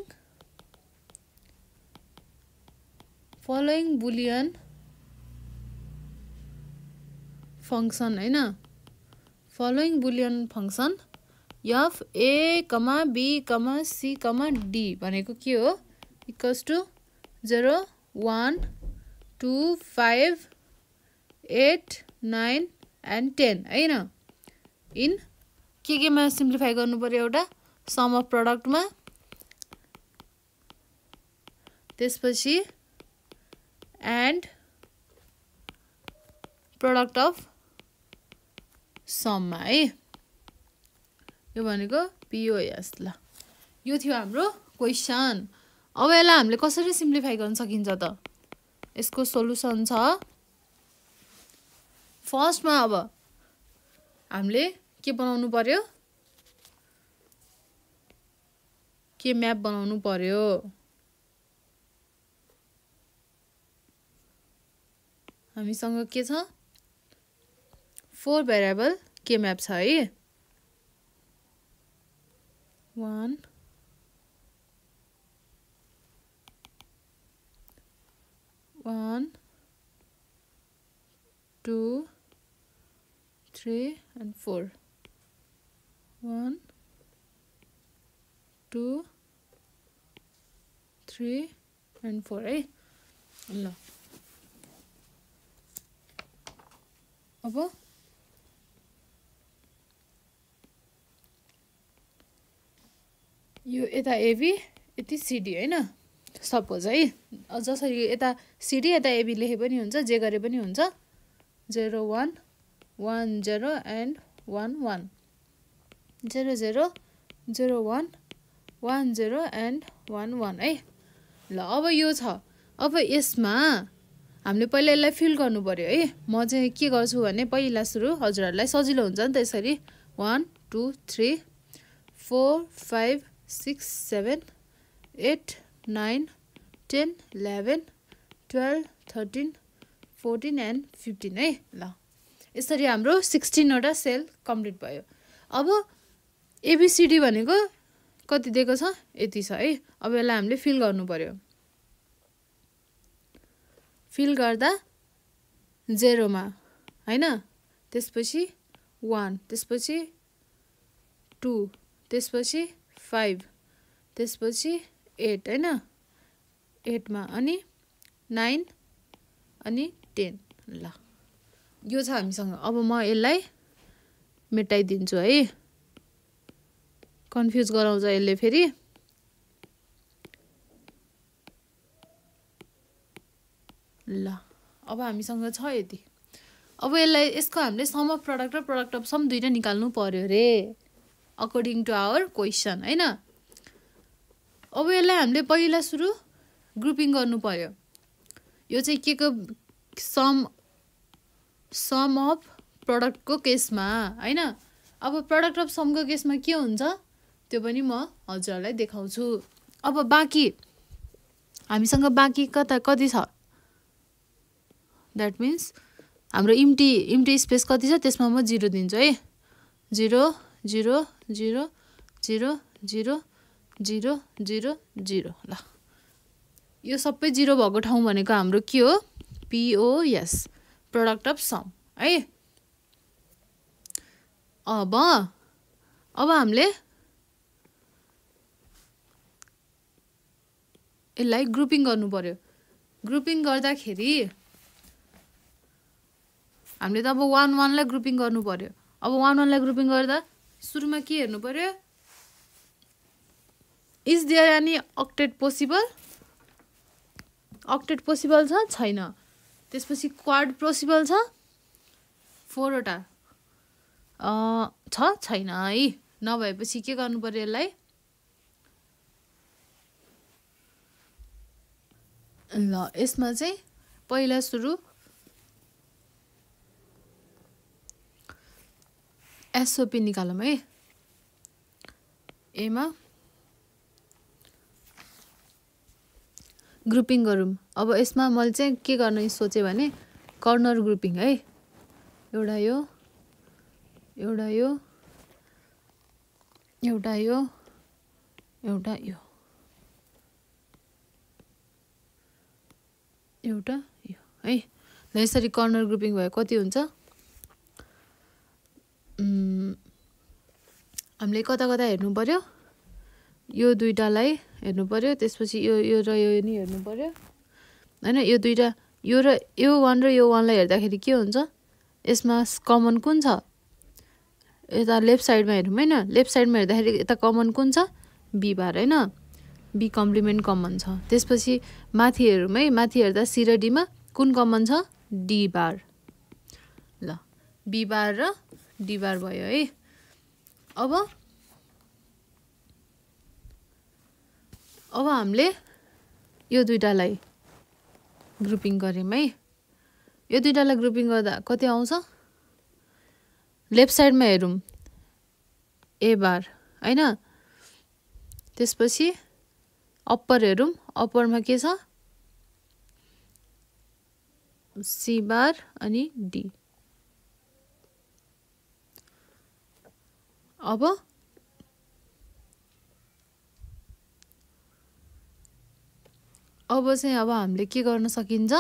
following Boolean function होइन following Boolean function F A comma B comma C comma D भनेको के हो equals to zero one two five eight nine and ten होइन इन के केमा सिम्प्लिफाई गर्नु पऱ्यो एउटा सम अफ प्रडक्टमा त्यसपछि एन्ड प्रडक्ट अफ सममा है यो भनेको पिओएस ल यो थियो हाम्रो क्वेसन अब यसलाई हामीले कसरी सिम्प्लिफाई गर्न सकिन्छ त यसको सोल्युसन छ फर्स्टमा अब हामीले के बनाउनु पर्यो के म्याप बनाउनु पर्यो हामीसँग के छ फोर भेरिएबल के म्याप छ है one one two three and four one two three and four है ल अब यो यता एबी यति सिडी होइन सपोज है जसरी यता सिडी यता एबी लेखे पनि हुन्छ जे गरे पनि हुन्छ zero one one zero and one one zero zero zero one one zero and one one है ल अब यो छ अब यसमा हामीले पहिला यसलाई फिल गर्नु पऱ्यो है म चाहिँ के गर्छु भने पहिला सुरु हजुरहरूलाई सजिलो हुन्छ नि त यसरी one two three four five six seven eight nine ten eleven twelve thirteen fourteen and fifteen है ल यसरी हाम्रो सिक्सटिनवटा सेल कम्प्लिट भयो अब एबिसिडी भनेको कति दिएको छ यति छ है अब यसलाई हामीले फिल गर्नु पऱ्यो फिल गर्दा जेरोमा होइन त्यसपछि वान त्यसपछि टु त्यसपछि फाइभ त्यसपछि एट होइन एटमा अनि नाइन अनि टेन ल यो छ हामीसँग अब म यसलाई मेटाइदिन्छु है कन्फ्युज गराउँछ यसले फेरि ल अब हामीसँग छ यति अब यसलाई यसको हामीले सम अफ प्रडक्ट र प्रडक्ट अफ सम दुइटा निकाल्नु पर्यो रे अकर्डिङ टु आवर क्वेसन होइन अब यसलाई हामीले पहिला सुरु ग्रुपिङ गर्नु पऱ्यो यो चाहिँ के को सम सम अफ प्रडक्टको केसमा होइन अब प्रडक्ट अफ समको केसमा के हुन्छ त्यो पनि म हजुरहरूलाई देखाउँछु अब बाँकी हामीसँग बाँकी कता कति छ द्याट मिन्स हाम्रो इम्टी इम्टी स्पेस कति छ त्यसमा म जिरो दिन्छु है zero zero zero zero zero zero zero zero ल यो सबै जिरो भएको ठाउँ भनेको हाम्रो के हो पिओएस प्रडक्ट अफ सम है अब अब हामीले यसलाई ग्रुपिङ गर्नु पऱ्यो ग्रुपिङ गर्दाखेरि हामीले त अब वान वानलाई ग्रुपिङ गर्नु पऱ्यो अब वान वानलाई ग्रुपिङ गर्दा सुरुमा के हेर्नु पऱ्यो is there any octet possible octet possible छ छैन त्यसपछि क्वाड पोसिबल छ फोरवटा छ छैन है नभएपछि के गर्नु पऱ्यो यसलाई ल यसमा चाहिँ पहिला सुरु एसओपी निकालौँ है एमा ग्रुपिङ गरौँ अब यसमा मैले चाहिँ के गर्ने सोचेँ भने कर्नर ग्रुपिङ है एउटा यो एउटा यो एउटा यो एउटा यो एउटा यो है ल यसरी कर्नर ग्रुपिङ भयो कति हुन्छ हामीले कता कता हेर्नु पऱ्यो यो दुइटालाई हेर्नु पऱ्यो त्यसपछि यो यो र यो नि हेर्नु पऱ्यो होइन यो दुइटा यो र यो वान र यो वानलाई हेर्दाखेरि के हुन्छ यसमा कमन कुन छ यता लेफ्ट साइडमा हेरौँ होइन लेफ्ट साइडमा हेर्दाखेरि यता कमन कुन छ बिहिबार होइन बी कम्प्लिमेन्ट कमन छ त्यसपछि माथि हेरौँ है माथि हेर्दा सिरडीमा कुन कमन छ डी बार ल बी बार र डी बार भयो है अब अब हामीले यो दुइटालाई ग्रुपिङ गऱ्यौँ है यो दुइटालाई ग्रुपिङ गर्दा कति आउँछ लेफ्ट साइडमा हेरौँ ए बार होइन त्यसपछि अप्पर हेरौँ अप्परमा के छ सी बार अनि डी अब अब चाहिँ अब हामीले के गर्न सकिन्छ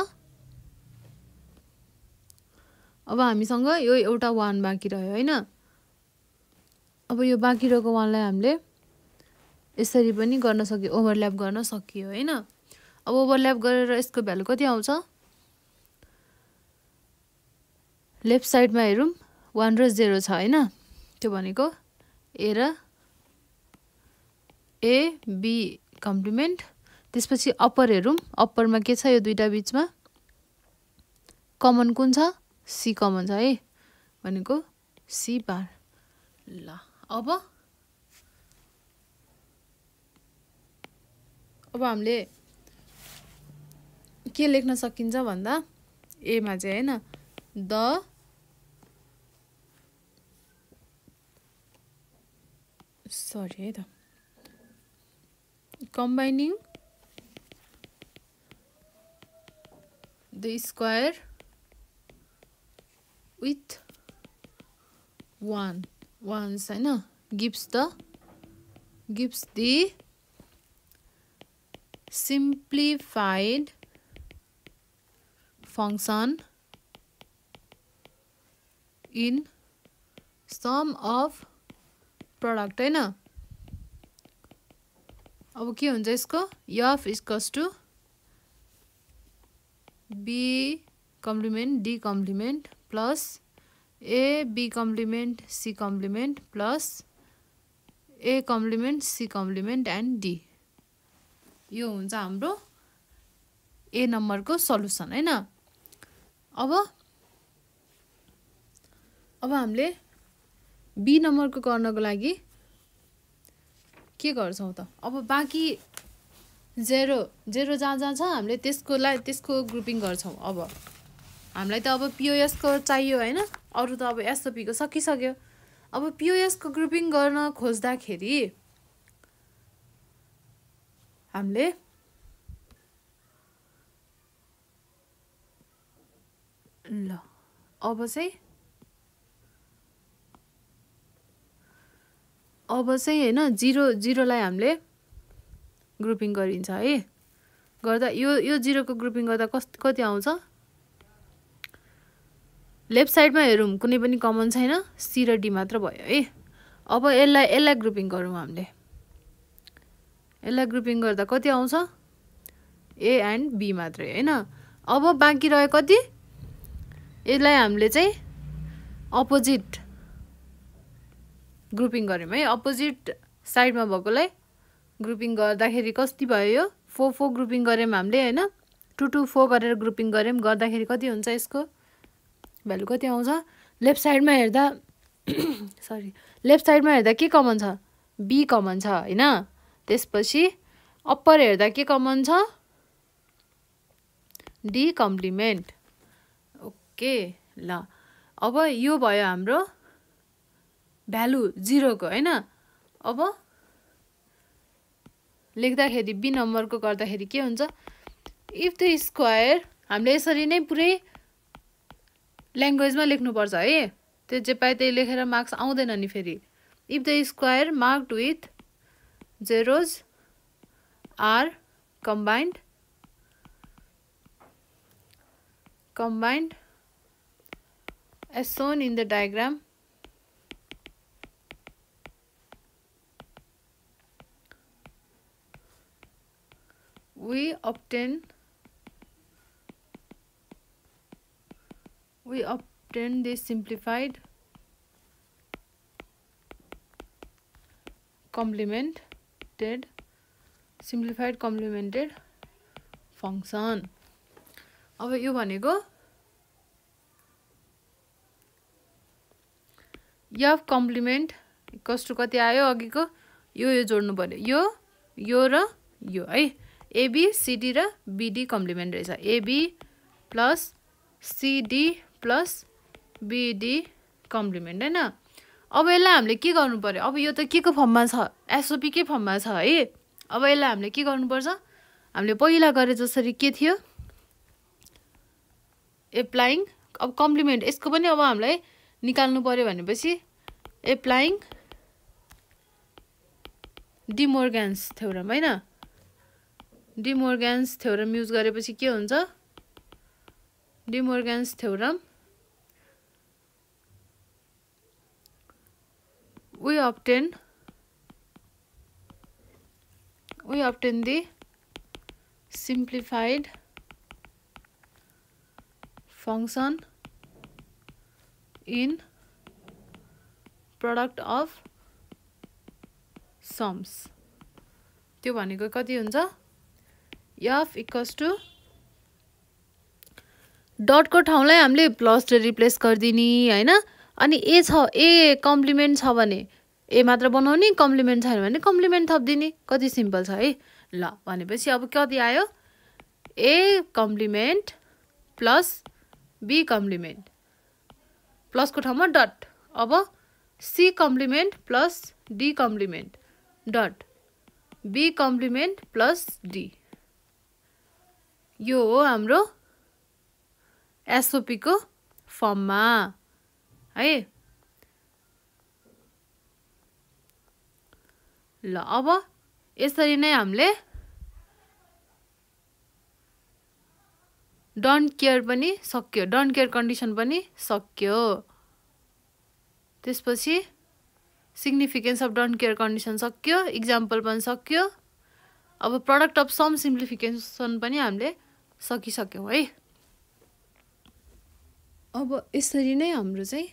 अब हामीसँग यो एउटा वान बाँकी रह्यो होइन अब यो बाँकी रहेको वानलाई हामीले यसरी पनि गर्न सकियो ओभरल्याप गर्न सकियो होइन अब ओभरल्याप गरेर यसको भ्यालु कति आउँछ लेफ्ट साइडमा हेरौँ वान र जेरो छ होइन त्यो भनेको ए र ए बी कम्प्लिमेन्ट त्यसपछि अप्पर हेरौँ अप्परमा के छ यो दुइटा बिचमा कमन कुन छ सी कमन छ है भनेको सी बार ल अब अब हामीले के लेख्न सकिन्छ भन्दा एमा चाहिँ होइन द सरी है त combining the square with one ones होइन gives the gives the simplified function in sum of product होइन अब के हुन्छ यसको यफ इजकस to B complement D complement plus A B complement C complement plus A complement C complement and D यो हुन्छ हाम्रो ए नम्बरको सल्युसन होइन अब अब हामीले बी नम्बरको गर्नको लागि के गर्छौँ त अब बाँकी जेरो जेरो जहाँ जहाँ छ हामीले त्यसकोलाई त्यसको ग्रुपिङ गर्छौँ अब हामीलाई त अब पिओएसको चाहियो होइन अरू त अब एसओपीको सकिसक्यो अब पिओएसको ग्रुपिङ गर्न खोज्दाखेरि हामीले ल अब चाहिँ अब चाहिँ होइन जिरो जिरोलाई हामीले ग्रुपिङ गरिन्छ है गर्दा यो यो जिरोको ग्रुपिङ गर्दा कस कति आउँछ लेफ्ट साइडमा हेरौँ कुनै पनि कमन छैन सी र डी मात्र भयो है अब यसलाई यसलाई ग्रुपिङ गरौँ हामीले यसलाई ग्रुपिङ गर्दा कति आउँछ ए एन्ड बी मात्रै होइन अब बाँकी रह्यो कति यसलाई हामीले चाहिँ अपोजिट ग्रुपिङ गऱ्यौँ है अपोजिट साइडमा भएकोलाई ग्रुपिङ गर्दाखेरि कति भयो यो फोर फोर ग्रुपिङ गऱ्यौँ हामीले होइन टु टु फोर गरेर ग्रुपिङ गऱ्यौँ गर्दाखेरि कति हुन्छ यसको भ्यालु कति आउँछ लेफ्ट साइडमा हेर्दा सरी लेफ्ट साइडमा हेर्दा के कमन छ बी कमन छ होइन त्यसपछि अप्पर हेर्दा के कमन छ डी कम्प्लिमेन्ट ओके ल अब यो भयो हाम्रो भ्यालु जिरोको होइन अब लेख्दाखेरि बी नम्बरको गर्दाखेरि के हुन्छ इफ द स्क्वायर हामीले यसरी नै पुरै ल्याङ्ग्वेजमा लेख्नुपर्छ है त्यो जे पाए त्यही लेखेर मार्क्स आउँदैन नि फेरि if the square marked with zeros are combined combined as shown in the diagram we obtain we obtain this simplified complement simplified simplified complemented function अब यो भनेको यफ कम्प्लिमेन्ट कस्तो कति आयो अघिको यो यो जोड्नु पऱ्यो यो यो र यो है सिडी र बिडी कम्प्लिमेन्ट रहेछ AB plus CD plus BD complement होइन अब यसलाई हामीले के गर्नु पऱ्यो अब यो त के को फर्ममा छ एसओपी के फर्ममा छ है अब यसलाई हामीले के गर्नुपर्छ हामीले पहिला गरे जसरी के थियो एप्लाइङ अब कम्प्लिमेन्ट यसको पनि अब हामीलाई निकाल्नु पऱ्यो भनेपछि एप्लाइङ डिमोर्गान्स थ्योरम होइन डिमोर्गान्स थ्योरम युज गरेपछि के हुन्छ De Morgan's theorem we obtain we obtain the simplified function in product of sums. त्यो भनेको कति हुन्छ यफ इक्वल्स टु डटको ठाउँलाई हामीले प्लसले रिप्लेस गरिदिने होइन अनि ए छ ए कम्प्लिमेन्ट छ भने ए मात्र बनाउने कम्प्लिमेन्ट छैन भने कम्प्लिमेन्ट थपिदिने कति सिम्पल छ है ल भनेपछि अब कति आयो A complement plus B complement प्लसको ठाउँमा डट अब C complement plus D complement dot B complement plus D यो हो हाम्रो एसओपीको फर्ममा है ल अब यसरी नै हामीले डन्ट केयर पनि सक्यो डन्ट केयर कन्डिसन पनि सक्यो त्यसपछि significance of don't care condition सक्यो इक्जाम्पल पनि सक्यो अब प्रडक्ट अफ सम सिम्प्लिफिकेसन पनि हामीले सकिसक्यौँ है अब यसरी नै हाम्रो चाहिँ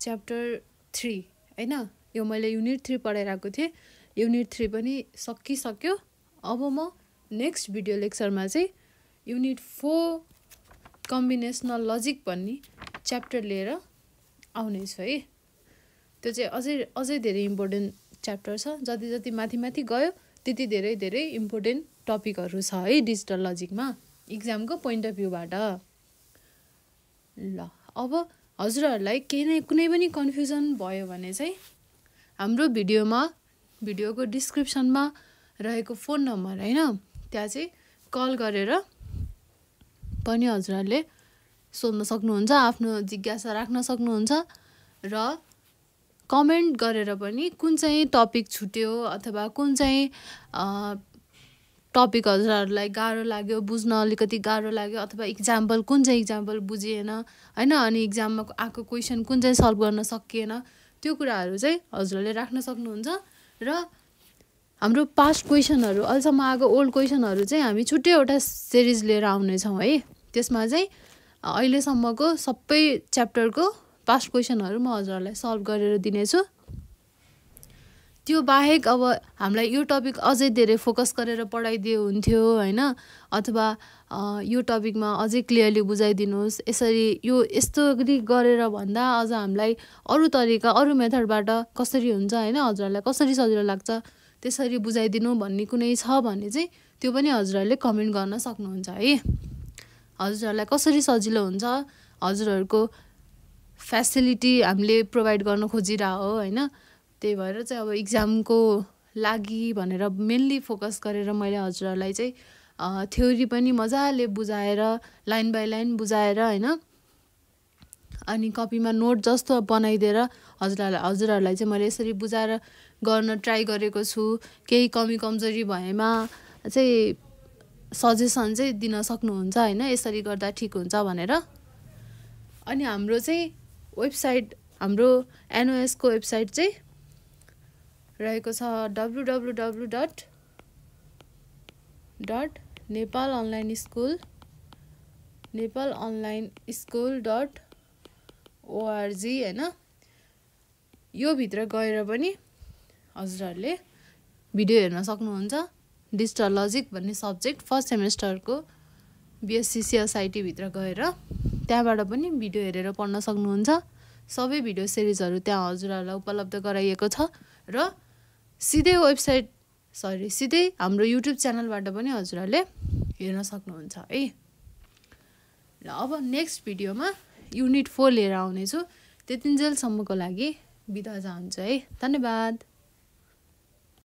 च्याप्टर थ्री होइन यो मैले युनिट थ्री पढाएर आएको थिएँ युनिट थ्री पनि सकिसक्यो अब म नेक्स्ट भिडियो लेक्चरमा चाहिँ युनिट फोर कम्बिनेसनल लजिक भन्ने च्याप्टर लिएर आउनेछु है त्यो चाहिँ अझै अझै धेरै इम्पोर्टेन्ट च्याप्टर छ जति जति माथि माथि गयो त्यति धेरै धेरै इम्पोर्टेन्ट टपिकहरू छ है डिजिटल लजिकमा इक्जामको पोइन्ट अफ भ्यूबाट ल अब हजुरहरूलाई केही नै कुनै पनि कन्फ्युजन भयो भने चाहिँ हाम्रो भिडियोमा भिडियोको डिस्क्रिप्सनमा रहेको फोन नम्बर होइन त्यहाँ चाहिँ कल गरेर पनि हजुरहरूले सोध्न सक्नुहुन्छ आफ्नो जिज्ञासा राख्न सक्नुहुन्छ र कमेन्ट गरेर पनि कुन चाहिँ टपिक छुट्यो अथवा कुन चाहिँ टपिक हजुरहरूलाई गाह्रो लाग्यो बुझ्न अलिकति गाह्रो लाग्यो अथवा इक्जाम्पल कुन चाहिँ इक्जाम्पल बुझिएन होइन अनि इक्जाममा आएको क्वेसन कुन चाहिँ सल्भ गर्न सकिएन त्यो कुराहरू चाहिँ हजुरहरूले राख्न सक्नुहुन्छ र हाम्रो पास्ट क्वेसनहरू अहिलेसम्म आएको ओल्ड क्वेसनहरू चाहिँ हामी छुट्टै एउटा सिरिज लिएर आउनेछौँ है त्यसमा चाहिँ अहिलेसम्मको सबै च्याप्टरको पास्ट क्वेसनहरू म हजुरहरूलाई सल्भ गरेर दिनेछु त्यो बाहेक अब हामीलाई यो टपिक अझै धेरै फोकस गरेर पढाइदियो हुन्थ्यो होइन अथवा यो टपिकमा अझै क्लियरली बुझाइदिनुहोस् यसरी यो यस्तो गरेर भन्दा अझ हामीलाई अरू तरिका अरू मेथडबाट कसरी हुन्छ होइन हजुरहरूलाई कसरी सजिलो लाग्छ त्यसरी बुझाइदिनु भन्ने कुनै छ भने चाहिँ त्यो पनि हजुरहरूले कमेन्ट गर्न सक्नुहुन्छ है हजुरहरूलाई कसरी सजिलो हुन्छ हजुरहरूको फेसिलिटी हामीले प्रोभाइड गर्न खोजिरह हो होइन त्यही भएर चाहिँ अब इक्जामको लागि भनेर मेन्ली फोकस गरेर मैले हजुरहरूलाई चाहिँ थ्योरी पनि मजाले बुझाएर लाइन बाई लाइन बुझाएर होइन अनि कपीमा नोट जस्तो बनाइदिएर हजुरहरूलाई हजुरहरूलाई चाहिँ मैले यसरी बुझाएर गर्न ट्राई गरेको छु केही कमी कमजोरी भएमा चाहिँ सजेसन चाहिँ दिन सक्नुहुन्छ होइन यसरी गर्दा ठिक हुन्छ भनेर अनि हाम्रो चाहिँ वेबसाइट हाम्रो एनओएसको वेबसाइट चाहिँ रहेको छ W W W dot dot Nepal online school Nepal online school dot ORG होइन योभित्र गएर पनि हजुरहरूले भिडियो हेर्न सक्नुहुन्छ डिजिटल लजिक भन्ने सब्जेक्ट फर्स्ट सेमेस्टरको बिएससी सिएसआइटीभित्र गएर त्यहाँबाट पनि भिडियो हेरेर पढ्न सक्नुहुन्छ सबै भिडियो सिरिजहरू त्यहाँ हजुरहरूलाई उपलब्ध गराइएको छ र सिधै वेबसाइट सरी सिधै हाम्रो युट्युब च्यानलबाट पनि हजुरहरूले हेर्न सक्नुहुन्छ है ल अब नेक्स्ट भिडियोमा युनिट फोर लिएर आउनेछु त्यतिन्जेलसम्मको लागि बिदा चाहन्छु है धन्यवाद